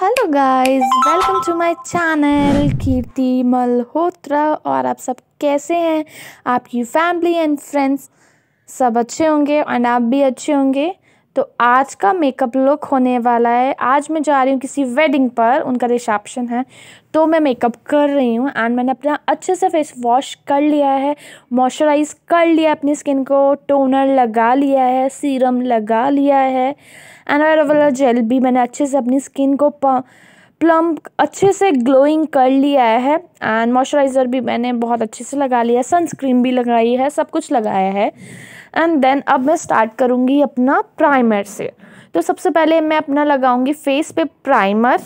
hello guys welcome to my channel Kirti Malhotra और आप सब कैसे हैं आपकी फैमिली एंड फ्रेंड्स सब अच्छे होंगे एंड आप भी अच्छे होंगे तो आज का मेकअप लुक होने वाला है आज मैं जा रही हूँ किसी वेडिंग पर उनका रिसेप्शन है तो मैं मेकअप कर रही हूँ एंड मैंने अपना अच्छे से फेस वॉश कर लिया है मॉइस्चराइज कर लिया अपनी स्किन को टोनर लगा लिया है सीरम लगा लिया है एंड वाला जेल भी मैंने अच्छे से अपनी स्किन को प्लम्प अच्छे से ग्लोइंग कर लिया है एंड मॉइस्चराइज़र भी मैंने बहुत अच्छे से लगा लिया है सनस्क्रीन भी लगाई है सब कुछ लगाया है एंड देन अब मैं स्टार्ट करूँगी अपना प्राइमर से तो सबसे पहले मैं अपना लगाऊँगी फेस पे प्राइमर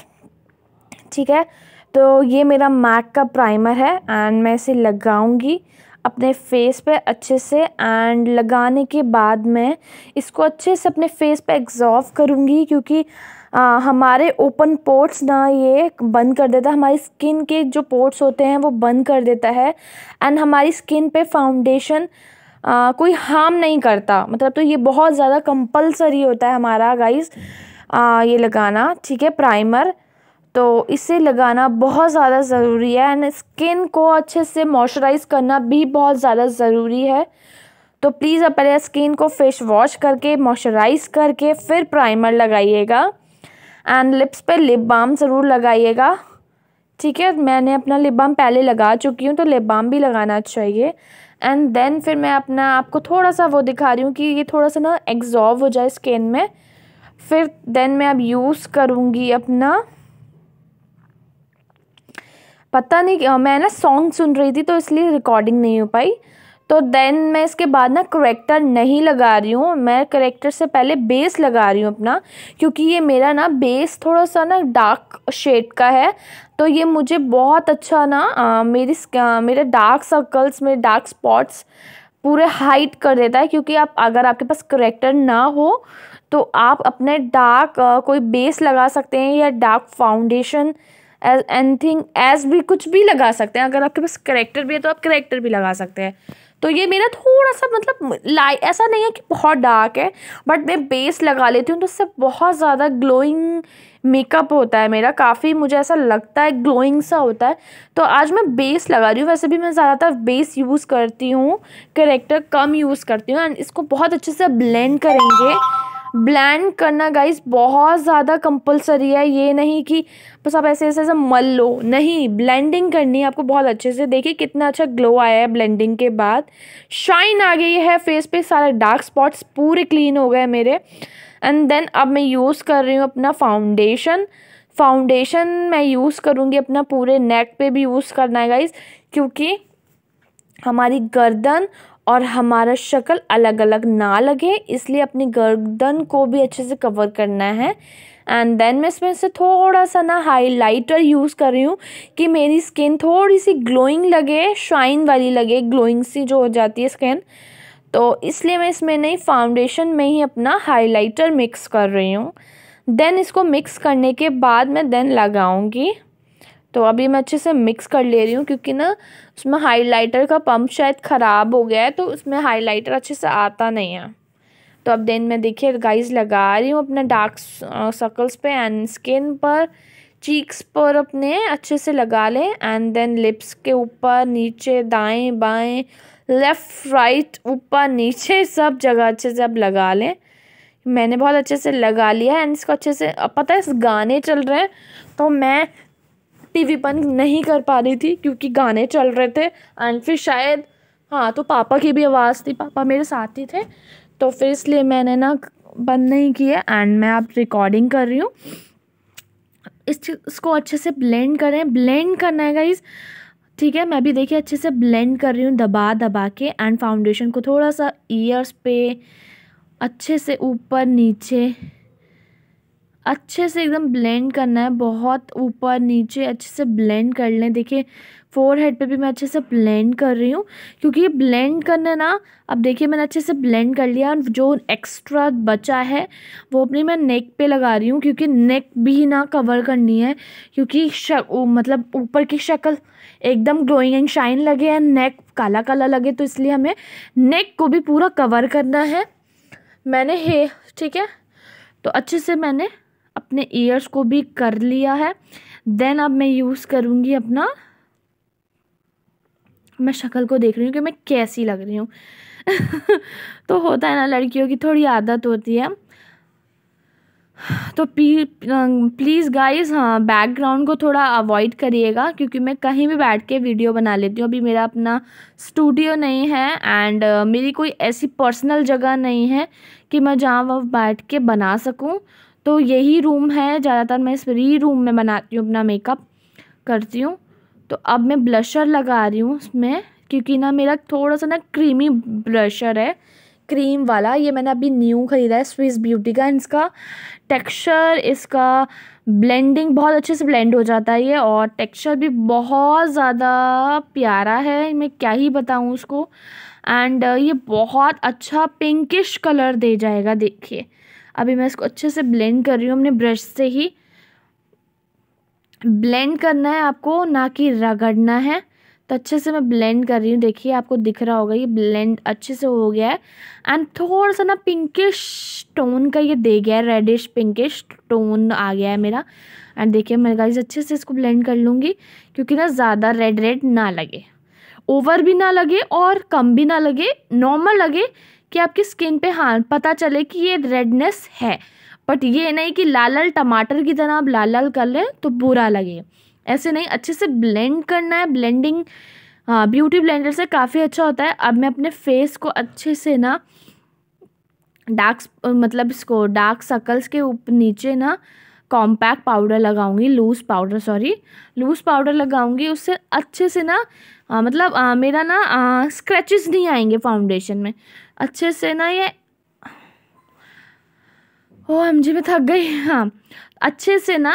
ठीक है तो ये मेरा मैक का प्राइमर है एंड मैं इसे लगाऊँगी अपने फेस पे अच्छे से एंड लगाने के बाद मैं इसको अच्छे से अपने फेस पे एग्जॉर्व करूँगी क्योंकि आ, हमारे ओपन पोर्ट्स ना ये बंद कर देता है हमारी स्किन के जो पोर्ट्स होते हैं वो बंद कर देता है एंड हमारी स्किन पे फाउंडेशन कोई हार्म नहीं करता मतलब तो ये बहुत ज़्यादा कंपलसरी होता है हमारा गाइस ये लगाना ठीक है प्राइमर तो इसे लगाना बहुत ज़्यादा ज़रूरी है एंड स्किन को अच्छे से मॉइस्चराइज़ करना भी बहुत ज़्यादा ज़रूरी है तो प्लीज़ आप पहले स्किन को फेस वॉश करके मॉइस्चराइज़ करके फिर प्राइमर लगाइएगा एंड लिप्स पे लिप बाम ज़रूर लगाइएगा ठीक है मैंने अपना लिप बाम पहले लगा चुकी हूँ तो लिप बाम भी लगाना चाहिए एंड देन फिर मैं अपना आपको थोड़ा सा वो दिखा रही हूँ कि ये थोड़ा सा ना एग्जॉर्व हो जाए स्किन में फिर देन मैं अब यूज़ करूँगी अपना पता नहीं मैं ना सॉन्ग सुन रही थी तो इसलिए रिकॉर्डिंग नहीं हो पाई तो देन मैं इसके बाद ना करेक्टर नहीं लगा रही हूँ मैं करेक्टर से पहले बेस लगा रही हूँ अपना क्योंकि ये मेरा ना बेस थोड़ा सा ना डार्क शेड का है तो ये मुझे बहुत अच्छा ना आ, मेरी आ, मेरे डार्क सर्कल्स मेरे डार्क स्पॉट्स पूरे हाइट कर देता है क्योंकि आप अगर आपके पास करेक्टर ना हो तो आप अपने डार्क कोई बेस लगा सकते हैं या डार्क फाउंडेशन एज थिंग एज भी कुछ भी लगा सकते हैं अगर आपके पास करेक्टर भी है तो आप करेक्टर भी लगा सकते हैं तो ये मेरा थोड़ा सा मतलब लाइ ऐसा नहीं है कि बहुत डार्क है बट मैं बेस लगा लेती हूँ तो उससे बहुत ज़्यादा ग्लोइंग मेकअप होता है मेरा काफ़ी मुझे ऐसा लगता है ग्लोइंग सा होता है तो आज मैं बेस लगा रही हूँ वैसे भी मैं ज़्यादातर बेस यूज़ करती हूँ करेक्टर कम यूज़ करती हूँ एंड इसको बहुत अच्छे से ब्लेंड करेंगे ब्लैंड करना गाइस बहुत ज़्यादा कंपलसरी है ये नहीं कि बस आप ऐसे ऐसे ऐसे मल लो नहीं ब्लेंडिंग करनी है आपको बहुत अच्छे से देखिए कितना अच्छा ग्लो आया है ब्लेंडिंग के बाद शाइन आ गई है फेस पे सारा डार्क स्पॉट्स पूरे क्लीन हो गए मेरे एंड देन अब मैं यूज़ कर रही हूँ अपना फाउंडेशन फाउंडेशन मैं यूज़ करूँगी अपना पूरे नेक पर भी यूज़ करना है गाइज़ क्योंकि हमारी गर्दन और हमारा शक्ल अलग अलग ना लगे इसलिए अपनी गर्दन को भी अच्छे से कवर करना है एंड देन मैं इसमें से थोड़ा सा ना हाइलाइटर यूज़ कर रही हूँ कि मेरी स्किन थोड़ी सी ग्लोइंग लगे शाइन वाली लगे ग्लोइंग सी जो हो जाती है स्किन तो इसलिए मैं इसमें नहीं फाउंडेशन में ही अपना हाइलाइटर मिक्स कर रही हूँ देन इसको मिक्स करने के बाद मैं देन लगाऊँगी तो अभी मैं अच्छे से मिक्स कर ले रही हूँ क्योंकि ना उसमें हाइलाइटर का पंप शायद ख़राब हो गया है तो उसमें हाइलाइटर अच्छे से आता नहीं है तो अब देन मैं देखिए गाइस लगा रही हूँ अपने डार्क सर्कल्स पे एंड स्किन पर चीक्स पर अपने अच्छे से लगा लें एंड देन लिप्स के ऊपर नीचे दाएँ बाएँ लेफ़्ट राइट ऊपर नीचे सब जगह अच्छे से अब लगा लें मैंने बहुत अच्छे से लगा लिया एंड इसको अच्छे से पता है इस गाने चल रहे हैं तो मैं बंद नहीं कर पा रही थी क्योंकि गाने चल रहे थे एंड फिर शायद हाँ तो पापा की भी आवाज़ थी पापा मेरे साथ ही थे तो फिर इसलिए मैंने ना बंद नहीं किया एंड मैं आप रिकॉर्डिंग कर रही हूँ इस इसको अच्छे से ब्लेंड करें ब्लेंड करना है गाइज़ ठीक है मैं भी देखिए अच्छे से ब्लेंड कर रही हूँ दबा दबा के एंड फाउंडेशन को थोड़ा सा ईयर्स पे अच्छे से ऊपर नीचे अच्छे से एकदम ब्लेंड करना है बहुत ऊपर नीचे अच्छे से ब्लेंड कर लें देखिए फोर हेड पर भी मैं अच्छे से ब्लेंड कर रही हूँ क्योंकि ब्लेंड करना ना अब देखिए मैंने अच्छे से ब्लेंड कर लिया और जो एक्स्ट्रा बचा है वो अपनी मैं नेक पे लगा रही हूँ क्योंकि नेक भी ना कवर करनी है क्योंकि शक, मतलब ऊपर की शक्ल एकदम ग्लोइंग एंड शाइन लगे एंड नेक काला काला लगे तो इसलिए हमें नेक को भी पूरा कवर करना है मैंने हे ठीक है तो अच्छे से मैंने अपने ईयर्स को भी कर लिया है देन अब मैं यूज़ करूँगी अपना मैं शक्ल को देख रही हूँ कि मैं कैसी लग रही हूँ तो होता है ना लड़कियों की थोड़ी आदत होती है तो प्लीज़ गाइस अं, हाँ बैकग्राउंड को थोड़ा अवॉइड करिएगा क्योंकि मैं कहीं भी बैठ के वीडियो बना लेती हूँ अभी मेरा अपना स्टूडियो नहीं है एंड मेरी कोई ऐसी पर्सनल जगह नहीं है कि मैं जहाँ वह बैठ के बना सकूँ तो यही रूम है ज़्यादातर मैं इस री रूम में बनाती हूँ अपना मेकअप करती हूँ तो अब मैं ब्लशर लगा रही हूँ उसमें क्योंकि ना मेरा थोड़ा सा ना क्रीमी ब्लशर है क्रीम वाला ये मैंने अभी न्यू ख़रीदा है स्विस ब्यूटी का इसका टेक्सचर इसका ब्लेंडिंग बहुत अच्छे से ब्लेंड हो जाता है ये और टेक्सचर भी बहुत ज़्यादा प्यारा है मैं क्या ही बताऊँ उसको एंड ये बहुत अच्छा पिंकिश कलर दे जाएगा देखिए अभी मैं इसको अच्छे से ब्लेंड कर रही हूँ अपने ब्रश से ही ब्लेंड करना है आपको ना कि रगड़ना है तो अच्छे से मैं ब्लेंड कर रही हूँ देखिए आपको दिख रहा होगा ये ब्लेंड अच्छे से हो गया है एंड थोड़ा सा ना पिंकिश टोन का ये दे गया है रेडिश पिंकिश टोन आ गया है मेरा एंड देखिए मैं गाइज अच्छे से इसको ब्लेंड कर लूँगी क्योंकि ना ज़्यादा रेड रेड ना लगे ओवर भी ना लगे और कम भी ना लगे नॉर्मल लगे कि आपकी स्किन पे हाँ पता चले कि ये रेडनेस है बट ये नहीं कि लाल लाल टमाटर की तरह आप लाल लाल कर लें तो बुरा लगे ऐसे नहीं अच्छे से ब्लेंड करना है ब्लेंडिंग हाँ ब्यूटी ब्लेंडर से काफ़ी अच्छा होता है अब मैं अपने फेस को अच्छे से ना डार्क मतलब इसको डार्क सर्कल्स के उप नीचे ना कॉम्पैक्ट पाउडर लगाऊंगी loose powder sorry loose powder लगाऊंगी उससे अच्छे से ना मतलब आ, मेरा ना स्क्रैचेस नहीं आएंगे फाउंडेशन में अच्छे से ना ये ओ एम जी मैं थक गई हाँ अच्छे से ना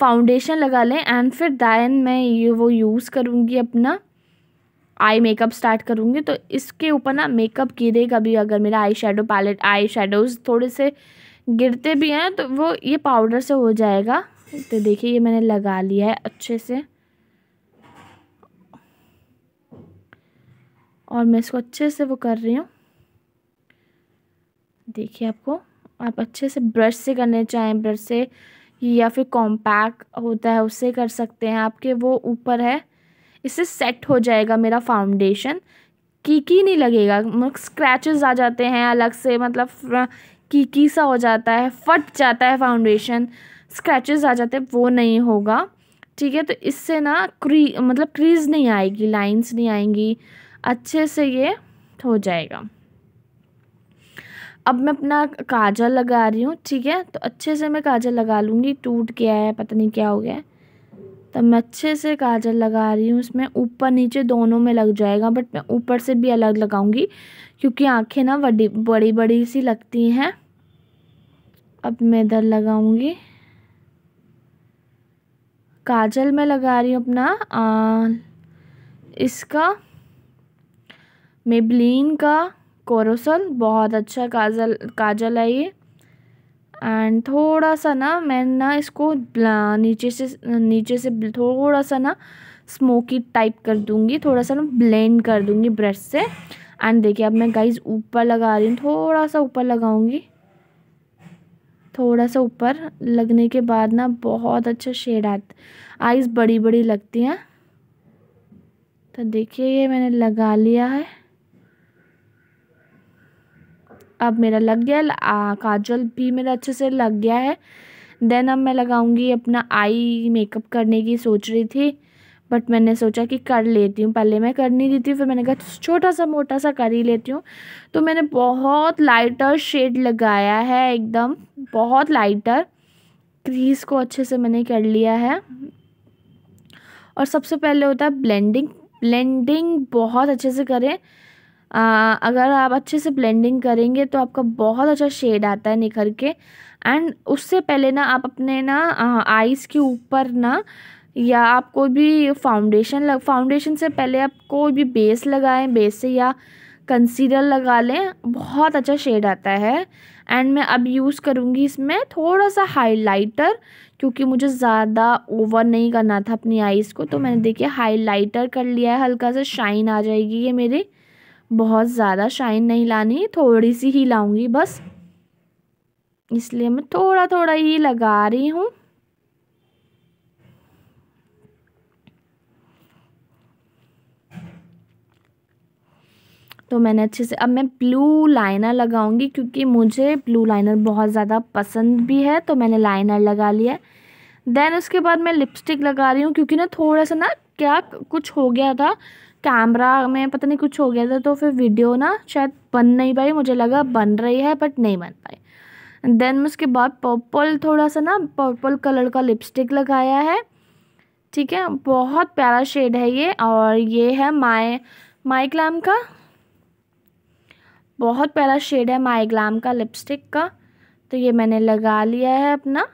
फाउंडेशन लगा लें एंड फिर दैन मैं ये वो यूज़ करूँगी अपना आई मेकअप स्टार्ट करूँगी तो इसके ऊपर ना मेकअप गिरे कभी अगर मेरा eye shadow palette eye shadows थोड़े से गिरते भी हैं तो वो ये पाउडर से हो जाएगा तो देखिए ये मैंने लगा लिया है अच्छे से और मैं इसको अच्छे से वो कर रही हूँ देखिए आपको आप अच्छे से ब्रश से करने चाहें ब्रश से या फिर कॉम्पैक्ट होता है उससे कर सकते हैं आपके वो ऊपर है इससे सेट हो जाएगा मेरा फाउंडेशन कीकी नहीं लगेगा मतलब स्क्रैचेस आ जाते हैं अलग से मतलब कीकी सा हो जाता है फट जाता है फाउंडेशन स्क्रैचेस आ जाते हैं वो नहीं होगा ठीक है तो इससे ना क्री मतलब क्रीज नहीं आएगी लाइंस नहीं आएंगी अच्छे से ये हो जाएगा अब मैं अपना काजल लगा रही हूँ ठीक है तो अच्छे से मैं काजल लगा लूँगी टूट गया है पता नहीं क्या हो गया है तो मैं अच्छे से काजल लगा रही हूँ इसमें ऊपर नीचे दोनों में लग जाएगा बट मैं ऊपर से भी अलग लगाऊंगी क्योंकि आंखें ना बड़ी बड़ी बड़ी सी लगती हैं अब मैं इधर लगाऊंगी काजल में लगा रही हूँ अपना आ, इसका मेबलिन का कोरोसल बहुत अच्छा काजल काजल है ये एंड थोड़ा सा ना मैं ना इसको नीचे से नीचे से थोड़ा सा ना स्मोकी टाइप कर दूँगी थोड़ा सा ना ब्लेंड कर दूँगी ब्रश से एंड देखिए अब मैं गाइज ऊपर लगा रही हूँ थोड़ा सा ऊपर लगाऊँगी थोड़ा सा ऊपर लगने के बाद ना बहुत अच्छा शेड आता आइज़ बड़ी बड़ी लगती हैं तो देखिए ये मैंने लगा लिया है अब मेरा लग गया आ, काजल भी मेरा अच्छे से लग गया है देन अब मैं लगाऊंगी अपना आई मेकअप करने की सोच रही थी बट मैंने सोचा कि कर लेती हूँ पहले मैं कर नहीं देती फिर मैंने कहा छोटा सा मोटा सा कर ही लेती हूँ तो मैंने बहुत लाइटर शेड लगाया है एकदम बहुत लाइटर क्रीज को अच्छे से मैंने कर लिया है और सबसे पहले होता है ब्लेंडिंग ब्लेंडिंग बहुत अच्छे से करें अगर आप अच्छे से ब्लेंडिंग करेंगे तो आपका बहुत अच्छा शेड आता है निखर के एंड उससे पहले ना आप अपने ना आइस के ऊपर ना या आप कोई भी फाउंडेशन लग फाउंडेशन से पहले आप कोई भी बेस लगाएं बेस से या कंसीलर लगा लें बहुत अच्छा शेड आता है एंड मैं अब यूज़ करूँगी इसमें थोड़ा सा हाइलाइटर क्योंकि मुझे ज़्यादा ओवर नहीं करना था अपनी आइज़ को तो मैंने देखिए हाइलाइटर कर लिया है हल्का सा शाइन आ जाएगी ये मेरी बहुत ज़्यादा शाइन नहीं लानी थोड़ी सी ही लाऊंगी बस इसलिए मैं थोड़ा थोड़ा ही लगा रही हूँ तो मैंने अच्छे से अब मैं ब्लू लाइनर लगाऊंगी क्योंकि मुझे ब्लू लाइनर बहुत ज़्यादा पसंद भी है तो मैंने लाइनर लगा लिया देन उसके बाद मैं लिपस्टिक लगा रही हूँ क्योंकि ना थोड़ा सा ना क्या कुछ हो गया था कैमरा में पता नहीं कुछ हो गया था तो फिर वीडियो ना शायद बन नहीं पाई मुझे लगा बन रही है बट नहीं बन पाई देन उसके बाद पर्पल थोड़ा सा ना पर्पल कलर का लिपस्टिक लगाया है ठीक है बहुत प्यारा शेड है ये और ये है माए माई ग्लैम का बहुत प्यारा शेड है माई ग्लैम का लिपस्टिक का तो ये मैंने लगा लिया है अपना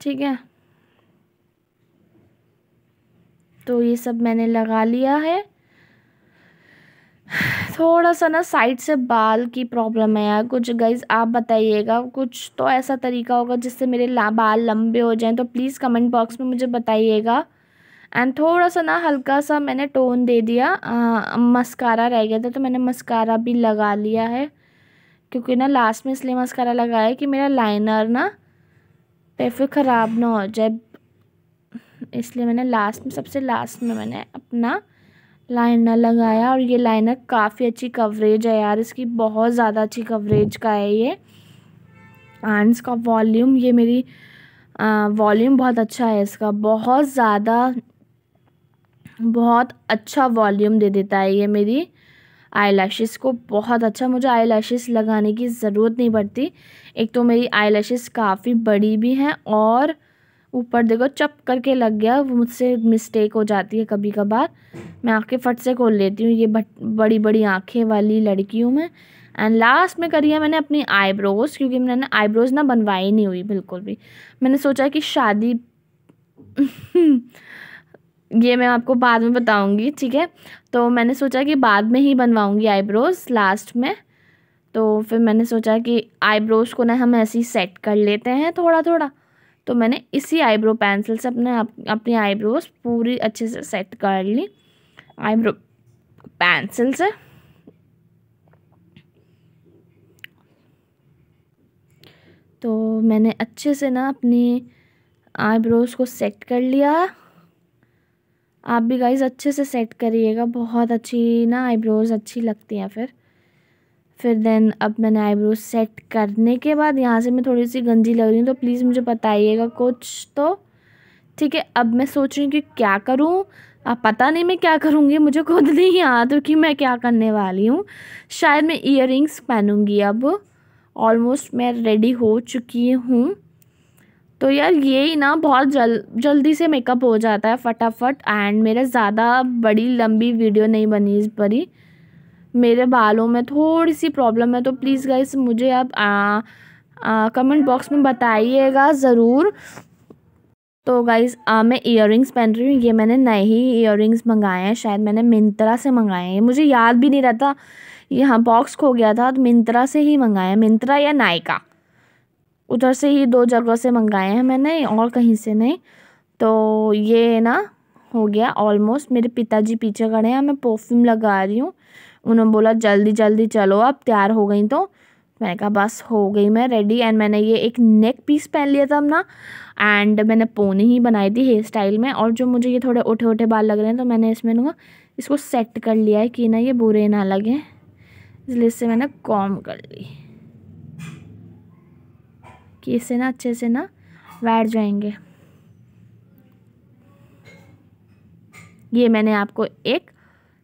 ठीक है तो ये सब मैंने लगा लिया है थोड़ा सा ना साइड से बाल की प्रॉब्लम है यार कुछ गाइज आप बताइएगा कुछ तो ऐसा तरीका होगा जिससे मेरे बाल लंबे हो जाएं तो प्लीज़ कमेंट बॉक्स में मुझे बताइएगा एंड थोड़ा सा ना हल्का सा मैंने टोन दे दिया मस्कारा रह गया था तो मैंने मस्कारा भी लगा लिया है क्योंकि ना लास्ट में इसलिए मस्कारा लगाया कि मेरा लाइनर ना परफेक्ट ख़राब ना हो जाए इसलिए मैंने लास्ट में सबसे लास्ट में मैंने अपना लाइनर लगाया और ये लाइनर काफ़ी अच्छी कवरेज है यार इसकी बहुत ज़्यादा अच्छी कवरेज का है ये एंड का वॉल्यूम ये मेरी वॉल्यूम बहुत अच्छा है इसका बहुत ज़्यादा बहुत अच्छा वॉल्यूम दे देता है ये मेरी आई को बहुत अच्छा मुझे आई लगाने की ज़रूरत नहीं पड़ती एक तो मेरी आई काफ़ी बड़ी भी हैं और ऊपर देखो चप करके लग गया वो मुझसे मिस्टेक हो जाती है कभी कभार मैं आँखें फट से खोल लेती हूँ ये बड़ी बड़ी आँखें वाली लड़की हूँ मैं एंड लास्ट में करी है मैंने अपनी आईब्रोज़ क्योंकि मैंने आईब्रोज़ ना बनवाई नहीं हुई बिल्कुल भी मैंने सोचा कि शादी ये मैं आपको बाद में बताऊँगी ठीक है तो मैंने सोचा कि बाद में ही बनवाऊँगी आईब्रोज़ लास्ट में तो फिर मैंने सोचा कि आईब्रोज़ को ना हम ऐसे ही सेट कर लेते हैं थोड़ा थोड़ा तो मैंने इसी आईब्रो पेंसिल से अपने अपनी आईब्रोज पूरी अच्छे से सेट कर ली आईब्रो पेंसिल से तो मैंने अच्छे से ना अपनी आईब्रोज को सेट कर लिया आप भी गाइज अच्छे से सेट करिएगा बहुत अच्छी ना आईब्रोज अच्छी लगती हैं फिर फिर देन अब मैंने आईब्रो सेट करने के बाद यहाँ से मैं थोड़ी सी गंजी लग रही हूँ तो प्लीज़ मुझे बताइएगा कुछ तो ठीक है अब मैं सोच रही हूँ कि क्या करूँ अब पता नहीं मैं क्या करूँगी मुझे खुद नहीं याद कि मैं क्या करने वाली हूँ शायद मैं इयर पहनूँगी अब ऑलमोस्ट मैं रेडी हो चुकी हूँ तो यार ये ही ना बहुत जल जल्दी से मेकअप हो जाता है फटाफट एंड मेरा ज़्यादा बड़ी लंबी वीडियो नहीं बनी इस बड़ी मेरे बालों में थोड़ी सी प्रॉब्लम है तो प्लीज़ गाइस मुझे आप आ, आ, कमेंट बॉक्स में बताइएगा ज़रूर तो गाइज मैं इयर पहन रही हूँ ये मैंने नए ही इयर मंगाए हैं शायद मैंने मिंत्रा से मंगाए हैं मुझे याद भी नहीं रहता यहाँ बॉक्स खो गया था तो मिंत्रा से ही मंगाए हैं मिंत्रा या नायका उधर से ही दो जगह से मंगाए हैं मैंने और कहीं से नहीं तो ये ना हो गया ऑलमोस्ट मेरे पिताजी पीछे खड़े हैं मैं परफ्यूम लगा रही हूँ उन्होंने बोला जल्दी जल्दी चलो अब तैयार हो गई तो मैंने कहा बस हो गई मैं रेडी एंड मैंने ये एक नेक पीस पहन लिया था अपना एंड मैंने पोनी ही बनाई थी हेयर स्टाइल में और जो मुझे ये थोड़े उठे उठे बाल लग रहे हैं तो मैंने इसमें ना इसको सेट कर लिया है कि ना ये बुरे ना लगे इसलिए इससे मैंने कॉम कर ली कि इससे ना अच्छे से ना बैठ जाएंगे ये मैंने आपको एक